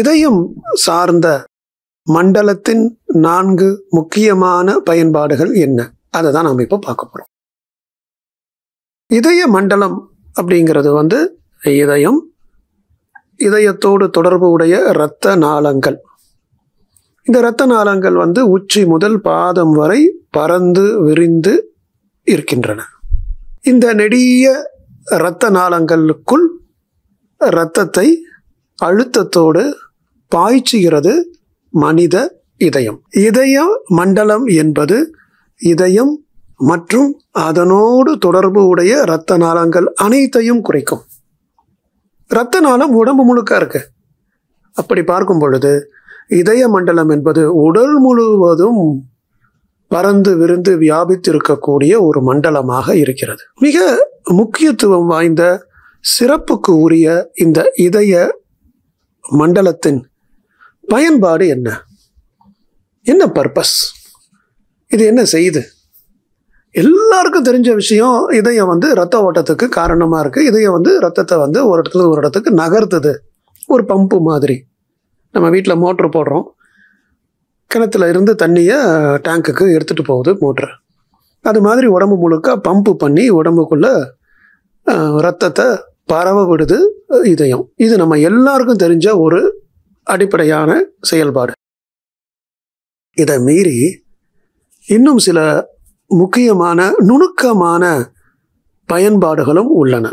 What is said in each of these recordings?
இதையும் சார்ந்த மண்டலத்தின் நான்கு முக்கியமான பயன்பாடுகள் என்ன அதை தான் நாம் இப்போ பார்க்க போகிறோம் இதய மண்டலம் அப்படிங்கிறது வந்து இதயம் இதயத்தோடு தொடர்பு உடைய இரத்த நாளங்கள் இந்த இரத்த நாளங்கள் வந்து உச்சி முதல் பாதம் வரை பறந்து விரிந்து இருக்கின்றன இந்த நெடிய இரத்த நாளங்களுக்குள் இரத்தத்தை அழுத்தத்தோடு பாய்ச்சுகிறது மனித இதயம் இதய மண்டலம் என்பது இதயம் மற்றும் அதனோடு தொடர்பு உடைய இரத்த நாளங்கள் அனைத்தையும் குறைக்கும் இரத்த நாளம் உடம்பு முழுக்க இருக்கு அப்படி பார்க்கும் பொழுது இதய மண்டலம் என்பது உடல் முழுவதும் பறந்து விருந்து வியாபித்திருக்கக்கூடிய ஒரு மண்டலமாக இருக்கிறது மிக முக்கியத்துவம் வாய்ந்த சிறப்புக்கு உரிய இந்த இதய மண்டலத்தின் பயன்பாடு என்ன என்ன பர்பஸ் இது என்ன செய்யுது எல்லாருக்கும் தெரிஞ்ச விஷயம் இதயம் வந்து ரத்த ஓட்டத்துக்கு காரணமாக இருக்குது இதயம் வந்து ரத்தத்தை வந்து ஒரு இடத்துல ஒரு இடத்துக்கு நகர்த்துது ஒரு பம்பு மாதிரி நம்ம வீட்டில் மோட்ரு போடுறோம் கிணத்துல இருந்து தண்ணியை டேங்க்குக்கு எடுத்துகிட்டு போகுது மோட்ரு அது மாதிரி உடம்பு முழுக்க பம்பு பண்ணி உடம்புக்குள்ளே ரத்தத்தை பரவ விடுது இதயம் இது நம்ம எல்லாருக்கும் தெரிஞ்ச ஒரு அடிப்படையான செயல்பாடு இதை மீறி இன்னும் சில முக்கியமான நுணுக்கமான பயன்பாடுகளும் உள்ளன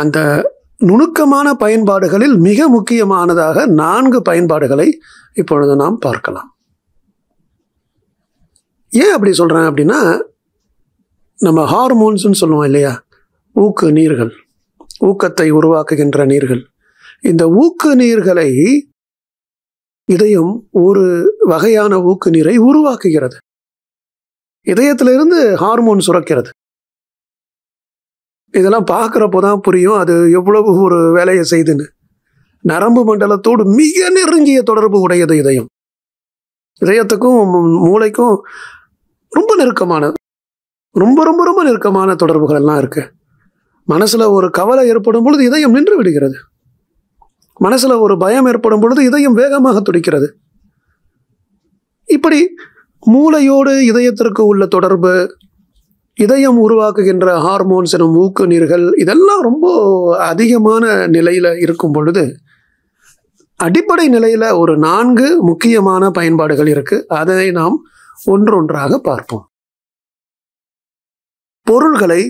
அந்த நுணுக்கமான பயன்பாடுகளில் மிக முக்கியமானதாக நான்கு பயன்பாடுகளை இப்பொழுது நாம் பார்க்கலாம் ஏன் அப்படி சொல்கிறேன் அப்படின்னா நம்ம ஹார்மோன்ஸ்னு சொல்லுவோம் இல்லையா ஊக்கு நீர்கள் ஊக்கத்தை உருவாக்குகின்ற நீர்கள் இந்த ஊக்கு நீர்களை இதயம் ஒரு வகையான ஊக்கு நீரை உருவாக்குகிறது இதயத்திலிருந்து ஹார்மோன் சுரக்கிறது இதெல்லாம் பார்க்குறப்போ தான் புரியும் அது எவ்வளவு ஒரு வேலையை செய்துன்னு நரம்பு மண்டலத்தோடு மிக நெருங்கிய தொடர்பு உடையது இதயம் இதயத்துக்கும் மூளைக்கும் ரொம்ப நெருக்கமான ரொம்ப ரொம்ப ரொம்ப நெருக்கமான தொடர்புகள் எல்லாம் இருக்குது மனசில் ஒரு கவலை ஏற்படும் பொழுது இதயம் நின்று விடுகிறது மனசில் ஒரு பயம் ஏற்படும் பொழுது இதயம் வேகமாக துடிக்கிறது இப்படி மூளையோடு இதயத்திற்கு உள்ள தொடர்பு இதயம் உருவாக்குகின்ற ஹார்மோன்ஸ் எனும் ஊக்கு நீர்கள் இதெல்லாம் ரொம்ப அதிகமான நிலையில் இருக்கும் பொழுது அடிப்படை நிலையில் ஒரு நான்கு முக்கியமான பயன்பாடுகள் இருக்குது அதை நாம் ஒன்றொன்றாக பார்ப்போம் பொருள்களை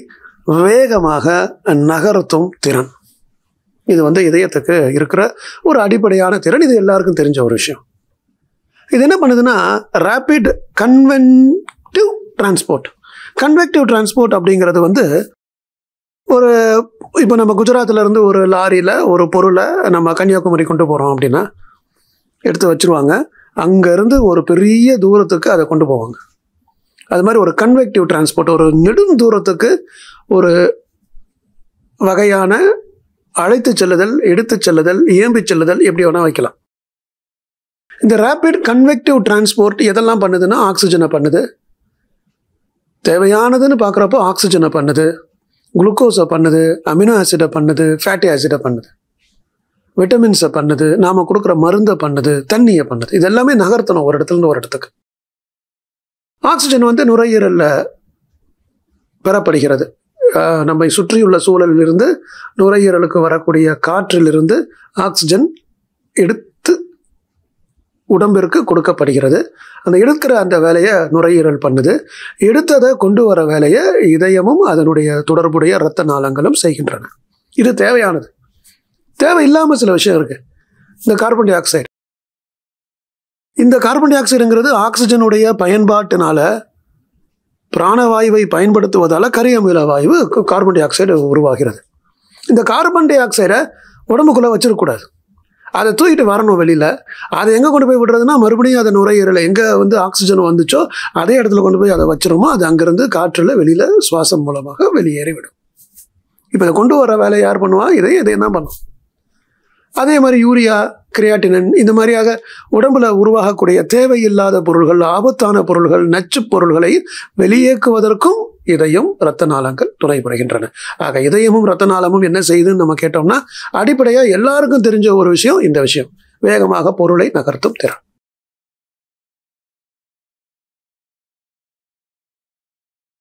வேகமாக நகர்த்தும் திறன் இது வந்து இதயத்துக்கு இருக்கிற ஒரு அடிப்படையான திறன் இது எல்லாருக்கும் தெரிஞ்ச ஒரு விஷயம் இது என்ன பண்ணுதுன்னா rapid convective transport convective transport அப்படிங்கிறது வந்து ஒரு இப்போ நம்ம இருந்து ஒரு லாரியில் ஒரு பொருளை நம்ம கன்னியாகுமரி கொண்டு போகிறோம் அப்படின்னா எடுத்து வச்சுருவாங்க அங்கேருந்து ஒரு பெரிய தூரத்துக்கு அதை கொண்டு போவாங்க அது மாதிரி ஒரு கன்வெக்டிவ் டிரான்ஸ்போர்ட் ஒரு நெடும் தூரத்துக்கு ஒரு வகையான அழைத்து செல்லுதல் எடுத்து செல்லுதல் ஏம்பி செல்லுதல் எப்படி வேணால் வைக்கலாம் இந்த ரேபிட் கன்வெக்டிவ் டிரான்ஸ்போர்ட் எதெல்லாம் பண்ணுதுன்னா ஆக்சிஜனை பண்ணுது தேவையானதுன்னு பார்க்குறப்போ ஆக்சிஜனை பண்ணுது குளுக்கோஸை பண்ணுது அமினோ ஆசிடை பண்ணுது ஃபேட்டி ஆசிடை பண்ணுது விட்டமின்ஸை பண்ணுது நாம் கொடுக்குற மருந்தை பண்ணுது தண்ணியை பண்ணுது இதெல்லாமே நகர்த்தணும் ஒரு இடத்துலேருந்து ஒரு இடத்துக்கு ஆக்சிஜன் வந்து நுரையீரலில் பெறப்படுகிறது நம்மை சுற்றியுள்ள சூழலிலிருந்து நுரையீரலுக்கு வரக்கூடிய காற்றிலிருந்து ஆக்சிஜன் எடுத்து உடம்பிற்கு கொடுக்கப்படுகிறது அந்த எடுக்கிற அந்த வேலையை நுரையீரல் பண்ணுது எடுத்ததை கொண்டு வர வேலையை இதயமும் அதனுடைய தொடர்புடைய இரத்த நாளங்களும் செய்கின்றன இது தேவையானது தேவை இல்லாமல் சில விஷயம் இருக்குது இந்த கார்பன் டை ஆக்சைடு இந்த கார்பன் டை ஆக்சைடுங்கிறது ஆக்சிஜனுடைய பயன்பாட்டினால பிராணவாயுவை பயன்படுத்துவதால் கரியமில வாயு கார்பன் டை ஆக்சைடு உருவாகிறது இந்த கார்பன் டை ஆக்சைடை உடம்புக்குள்ளே வச்சிடக்கூடாது அதை தூக்கிட்டு வரணும் வெளியில் அதை எங்கே கொண்டு போய் விடுறதுன்னா மறுபடியும் அதை நுரையீரலை எங்கே வந்து ஆக்சிஜன் வந்துச்சோ அதே இடத்துல கொண்டு போய் அதை வச்சிருமோ அது அங்கேருந்து காற்றில் வெளியில் சுவாசம் மூலமாக வெளியேறிவிடும் இப்போ இதை கொண்டு வர வேலை யார் பண்ணுவா இதை இதை என்ன பண்ணும் அதே மாதிரி யூரியா கிரியாட்டினன் இந்த மாதிரியாக உடம்புல உருவாகக்கூடிய தேவையில்லாத பொருள்கள் ஆபத்தான பொருள்கள் நச்சு பொருள்களை வெளியேக்குவதற்கும் இதயம் இரத்த நாளங்கள் துணை புரிகின்றன ஆக இதயமும் இரத்த நாளமும் என்ன செய்யுதுன்னு நம்ம கேட்டோம்னா அடிப்படையாக எல்லாருக்கும் தெரிஞ்ச ஒரு விஷயம் இந்த விஷயம் வேகமாக பொருளை நகர்த்தும் திறன்